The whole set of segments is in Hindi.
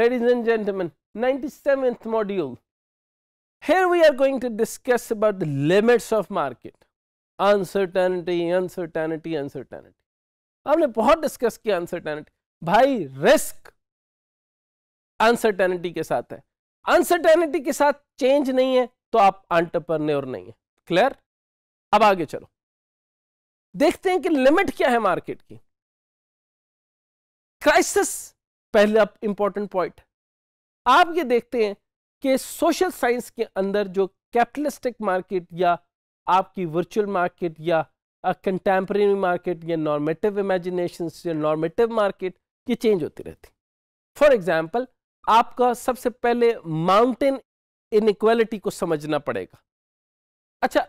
ladies and gentlemen 97th module here we are going to discuss about the limits of market uncertainty uncertainty uncertainty हमने बहुत डिस्कस किया uncertainty भाई रिस्क अनसर्टेनिटी के साथ है अनसर्टेनिटी के साथ चेंज नहीं है तो आप अंटरप्रन्योर नहीं है clear अब आगे चलो देखते हैं कि लिमिट क्या है मार्केट की क्राइसिस पहला इंपॉर्टेंट पॉइंट आप ये देखते हैं कि सोशल साइंस के अंदर जो कैपिटलिस्टिक मार्केट या आपकी वर्चुअल मार्केट या कंटेम्प्रेरी मार्केट या नॉर्मेटिव इमेजिनेशन या नॉर्मेटिव मार्केट ये चेंज होती रहती फॉर एग्जाम्पल आपका सबसे पहले माउंटेन इनक्वालिटी को समझना पड़ेगा अच्छा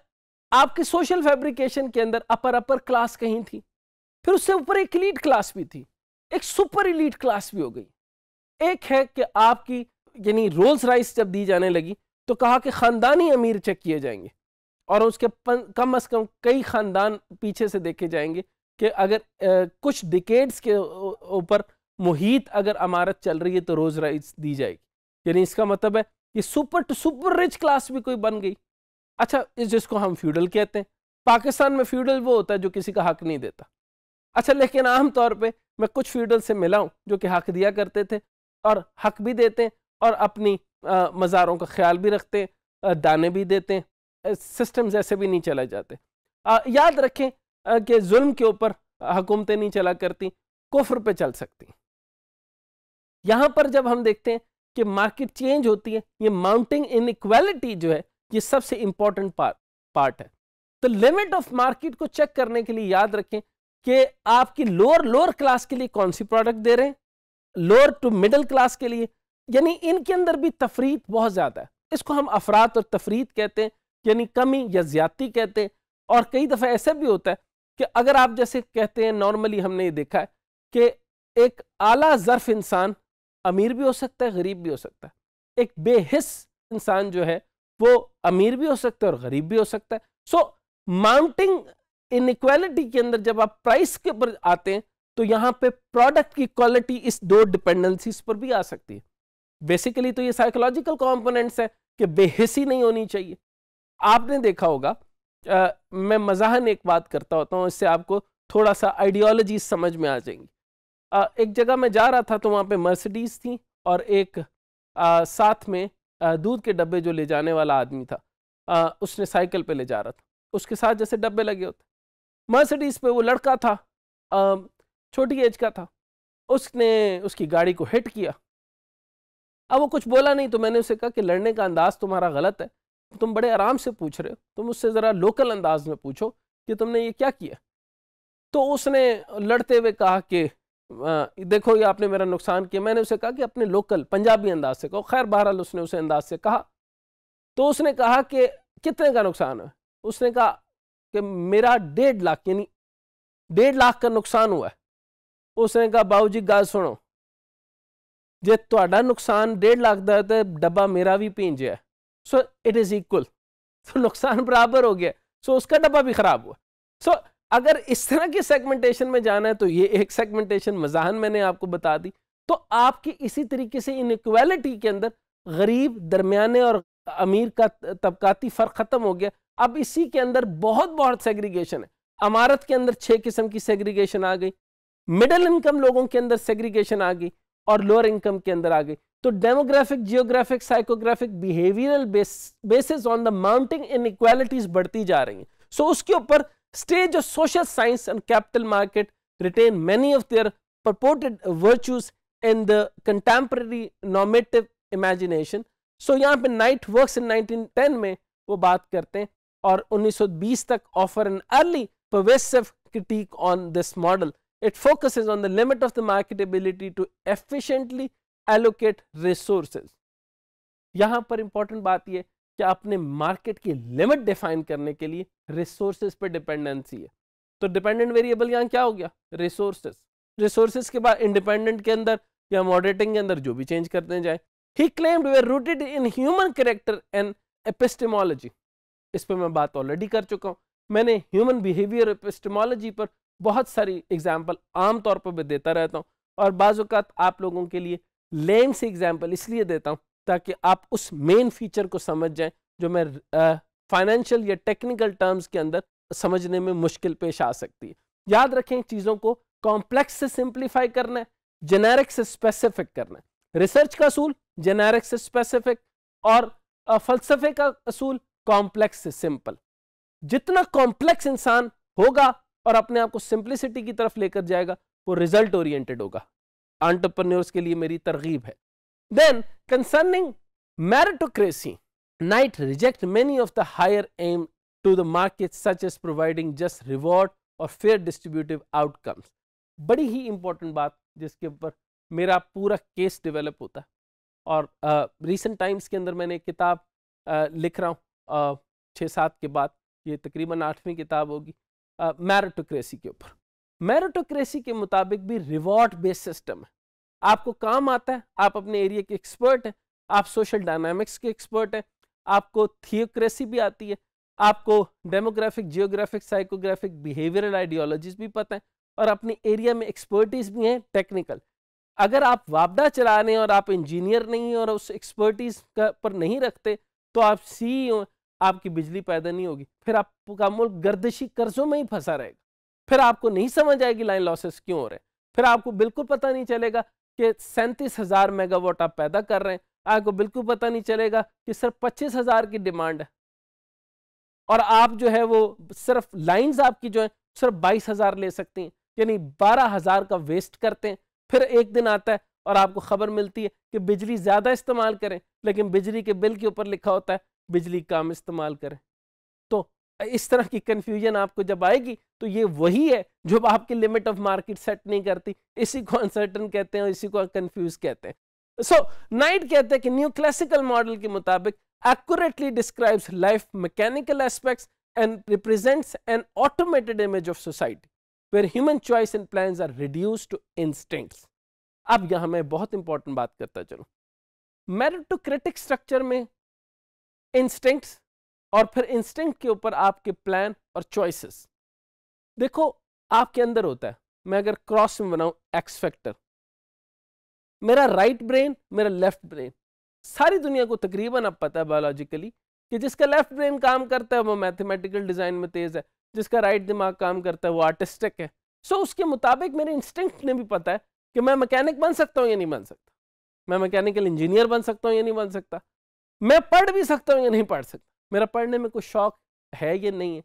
आपकी सोशल फैब्रिकेशन के अंदर अपर अपर क्लास कहीं थी फिर उससे ऊपर एक लीड क्लास भी थी एक सुपर इलीट क्लास भी हो गई एक है कि आपकी यानी रोल्स राइस जब दी जाने लगी तो कहा कि ख़ानदानी अमीर चेक किए जाएंगे और उसके कम अज़ कम कई ख़ानदान पीछे से देखे जाएंगे कि अगर ए, कुछ डिकेड्स के ऊपर मुहित अगर अमारत चल रही है तो रोज़ राइस दी जाएगी यानी इसका मतलब है कि super to super rich class भी कोई बन गई अच्छा जिसको हम फ्यूडल कहते हैं पाकिस्तान में फ्यूडल वो होता है जो किसी का हक नहीं देता अच्छा लेकिन आमतौर पर मैं कुछ फ्यूडल से मिला हूँ जो कि हक दिया करते थे और हक भी देते और अपनी मज़ारों का ख्याल भी रखते दाने भी देते सिस्टम्स ऐसे भी नहीं चले जाते आ, याद रखें कि जुल्म के ऊपर हुकूमतें नहीं चला करती कुफर पे चल सकती यहाँ पर जब हम देखते हैं कि मार्केट चेंज होती है ये माउंटिंग इनक्वालिटी जो है ये सबसे इम्पॉर्टेंट पार्ट है तो लिमिट ऑफ मार्केट को चेक करने के लिए याद रखें कि आपकी लोअर लोअर क्लास के लिए कौन सी प्रोडक्ट दे रहे हैं लोअर टू मिडल क्लास के लिए यानी इनके अंदर भी तफरीत बहुत ज़्यादा है इसको हम अफरात और तफरीत कहते हैं यानी कमी या ज्यादती कहते हैं और कई दफ़ा ऐसा भी होता है कि अगर आप जैसे कहते हैं नॉर्मली हमने ये देखा है कि एक आला ज़र्फ इंसान अमीर भी हो सकता है गरीब भी हो सकता है एक बेहिस इंसान जो है वो अमीर भी हो सकता है और गरीब भी हो सकता है सो माउंटिंग इनक्वालिटी के अंदर जब आप प्राइस के ऊपर आते हैं तो यहाँ पे प्रोडक्ट की क्वालिटी इस दो डिपेंडेंसीज पर भी आ सकती है बेसिकली तो ये साइकोलॉजिकल कॉम्पोनेंट्स है कि बेहिसी नहीं होनी चाहिए आपने देखा होगा आ, मैं मजाहन एक बात करता होता हूँ इससे आपको थोड़ा सा आइडियोलॉजी समझ में आ जाएंगी आ, एक जगह मैं जा रहा था तो वहाँ पे मर्सिडीज थी और एक आ, साथ में दूध के डब्बे जो ले जाने वाला आदमी था आ, उसने साइकिल पे ले जा रहा था उसके साथ जैसे डब्बे लगे होते मर्सिडीज पे वो लड़का था छोटी एज का था उसने उसकी गाड़ी को हिट किया अब वो कुछ बोला नहीं तो मैंने उसे कहा कि लड़ने का अंदाज़ तुम्हारा गलत है तुम बड़े आराम से पूछ रहे हो तुम उससे ज़रा लोकल अंदाज में पूछो कि तुमने ये क्या किया तो उसने लड़ते हुए कहा कि देखो ये आपने मेरा नुकसान किया मैंने उसे कहा कि अपने लोकल पंजाबी अंदाज से कहो खैर बहरहाल उसने उसे अंदाज से कहा तो उसने कहा कि कितने का नुकसान है उसने कहा कि मेरा डेढ़ लाख यानी डेढ़ लाख का नुकसान हुआ है उसने कहा बाबू जी गल सुनो नुकसान डेढ़ लाख का है तो डब्बा मेरा भी ਵੀ है so it is equal so नुकसान बराबर हो गया सो उसका डब्बा भी ख़राब हुआ सो so, अगर इस तरह की सेगमेंटेशन में जाना है तो ये एक सेगमेंटेशन मजाहन मैंने आपको बता दी तो आपकी इसी तरीके से इनक्वालिटी के अंदर गरीब दरमियाने और अमीर का तबकाती फ़र्क ख़त्म हो गया अब इसी के अंदर बहुत बहुत सेग्रीगेशन है अमारत के अंदर छह किस्म की सेग्रीगेशन आ गई मिडल इनकम लोगों के अंदर सेग्रीगेशन आ गई और लोअर इनकम के अंदर आ गई तो demographic geographic psychographic behavioural basis on the mounting inequalities बढ़ती जा रही हैं सो so, उसके ऊपर stage of social science and capital market retain many of their purported virtues in the contemporary normative imagination so so, यहाँ पे नाइट वर्क्स इन 1910 में वो बात करते हैं और 1920 तक offer an early progressive critic on this model it focus on the limit of the marketability to efficiently allocate resources. यहाँ पर इंपॉर्टेंट बात यह कि आपने मार्केट की लिमिट डिफाइन करने के लिए रिसोर्सेज पर डिपेंडेंसी है तो डिपेंडेंट वेरिएबल यहाँ क्या हो गया रिसोर्सेज रिसोर्सेज के बाद इंडिपेंडेंट के अंदर या मॉडरेटिंग के अंदर जो भी चेंज करते जाए ही claimed they rooted in human character and epistemology इस पर मैं बात ऑलरेडी कर चुका हूँ मैंने ह्यूमन बिहेवियर एपिस्टेमोलॉजी पर बहुत सारी एग्जाम्पल आमतौर पर मैं देता रहता हूँ और बाज़ात आप लोगों के लिए लेम से एग्जाम्पल इसलिए देता हूँ ताकि आप उस मेन फीचर को समझ जाएं जो मैं फाइनेंशियल या टेक्निकल टर्म्स के अंदर समझने में मुश्किल पेश आ सकती है याद रखें चीज़ों को कॉम्प्लेक्स से सिंप्लीफाई करना है जेनेरिक से स्पेसिफिक करना है रिसर्च का असूल जेनेरिक से स्पेसिफिक और फलसफे का असूल कॉम्प्लेक्स से सिंपल जितना कॉम्प्लेक्स इंसान होगा और अपने आप को सिंप्लिसिटी की तरफ लेकर जाएगा वो रिजल्ट ओरिएंटेड होगा एंटरप्रेन्योर्स के लिए मेरी तरगीब है then concerning meritocracy Knight reject many of the higher aim to the market such is providing just reward और फेयर डिस्ट्रीब्यूटिव आउटकम्स बड़ी ही इंपॉर्टेंट बात जिसके ऊपर मेरा पूरा केस डेवलप होता है और रिसेंट टाइम्स के अंदर मैंने किताब लिख रहा हूँ छः सात के बाद ये तकरीबन आठवीं किताब होगी मैरिटोक्रेसी के ऊपर मैरिटोक्रेसी के मुताबिक भी रिवॉर्ड बेस्ड सिस्टम है आपको काम आता है आप अपने एरिया के एक्सपर्ट हैं आप सोशल डायनामिक्स के एक्सपर्ट हैं आपको थियोक्रेसी भी आती है आपको demographic geographic psychographic behavioural ideologies भी पता है और अपने एरिया में एक्सपर्टीज भी हैं टेक्निकल अगर आप वापदा चला रहे हैं और आप इंजीनियर नहीं और उस एक्सपर्टीज पर नहीं रखते तो आप सी e आपकी बिजली पैदा नहीं होगी फिर आपका मुल्क गर्दशी कर्जों में ही फंसा रहेगा फिर आपको नहीं समझ आएगी लाइन लॉसेस क्यों हो रहे हैं फिर आपको बिल्कुल पता नहीं चलेगा कि सैंतीस हज़ार मेगावाट आप पैदा कर रहे हैं आपको बिल्कुल पता नहीं चलेगा कि सिर्फ पच्चीस हज़ार की डिमांड है और आप जो है वो सिर्फ लाइन आपकी जो है सिर्फ बाईस हज़ार ले सकती हैं यानी बारह हज़ार का वेस्ट करते हैं फिर एक दिन आता है और आपको खबर मिलती है कि बिजली ज़्यादा इस्तेमाल करें लेकिन बिजली के बिल के ऊपर लिखा होता है बिजली कम इस्तेमाल करें तो इस तरह की कंफ्यूजन आपको जब आएगी तो ये वही है जो आपकी लिमिट ऑफ मार्केट सेट नहीं करती इसी को अनसर्टन कहते हैं और इसी को कंफ्यूज कहते हैं सो so, नाइट कहते हैं कि न्यू क्लासिकल मॉडल के मुताबिक accurately describes life mechanical aspects and represents an automated image of society where human choice and plans are reduced to instincts. अब यहां मैं बहुत इंपॉर्टेंट बात करता चलू मेरिटोक्रेटिक स्ट्रक्चर में इंस्टिंक्ट्स और फिर इंस्टिंक्ट के ऊपर आपके प्लान और चॉइसेस देखो आपके अंदर होता है मैं अगर क्रॉस में बनाऊं एक्स फैक्टर मेरा राइट ब्रेन मेरा लेफ्ट ब्रेन सारी दुनिया को तकरीबन अब पता है बायोलॉजिकली कि जिसका लेफ्ट ब्रेन काम करता है वो मैथमेटिकल डिजाइन में तेज है जिसका राइट दिमाग काम करता है वो आर्टिस्टिक है सो उसके मुताबिक मेरे इंस्टिंक्ट ने भी पता है कि मैं मैकेनिक बन सकता हूँ या नहीं बन सकता मैं मैकेनिकल इंजीनियर बन सकता हूँ या नहीं बन सकता मैं पढ़ भी सकता हूँ या नहीं पढ़ सकता मेरा पढ़ने में कोई शौक है या नहीं है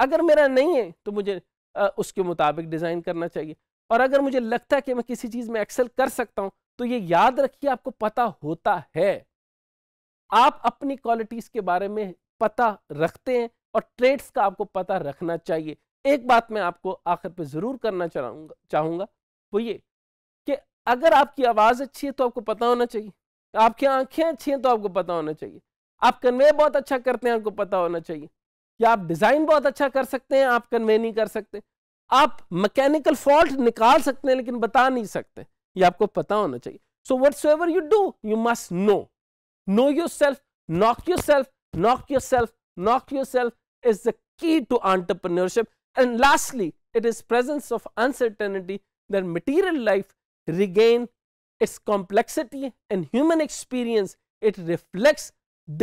अगर मेरा नहीं है तो मुझे आ, उसके मुताबिक डिज़ाइन करना चाहिए और अगर मुझे लगता है कि मैं किसी चीज़ में एक्सेल कर सकता हूँ तो ये याद रखिए आपको पता होता है आप अपनी क्वालिटीज़ के बारे में पता रखते हैं और ट्रेड्स का आपको पता रखना चाहिए एक बात मैं आपको आखिर पे ज़रूर करना चाहूंगा चाहूंगा वो ये कि अगर आपकी आवाज़ अच्छी है तो आपको पता होना चाहिए आपकी आंखें अच्छी हैं तो आपको पता होना चाहिए आप कन्वे बहुत अच्छा करते हैं आपको पता होना चाहिए या आप डिज़ाइन बहुत अच्छा कर सकते हैं आप कन्वे नहीं कर सकते आप मैकेनिकल फॉल्ट निकाल सकते हैं लेकिन बता नहीं सकते ये आपको पता होना चाहिए so whatever you do you must know know yourself know yourself know yourself know yourself is the key to entrepreneurship. And lastly, it is presence of uncertainty that material life regain its complexity and human experience. It reflects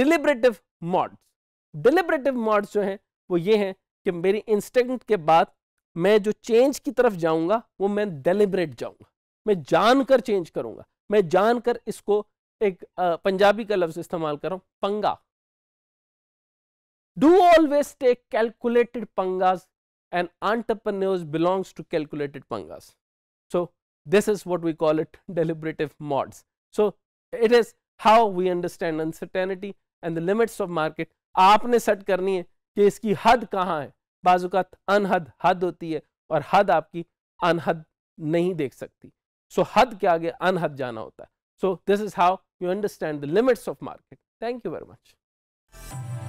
deliberative mods. Deliberative mods जो हैं वो ये हैं कि मेरी instinct के बाद मैं जो change की तरफ जाऊंगा वो मैं deliberate जाऊंगा मैं जानकर change करूंगा मैं जानकर इसको एक पंजाबी का लफ्ज़ इस्तेमाल कर रहा हूँ पंगा Do always take calculated pangas and entrepreneurs belongs to calculated pangas. So, this is what we call it deliberative mods. So, it is how we understand uncertainty and the limits of market. आपने सेट करनी है कि इसकी हद कहाँ है बाजुकात अनहद हद होती है और हद आपकी अनहद नहीं देख सकती सो so, हद के आगे अनहद जाना होता है so this is how you understand the limits of market thank you very much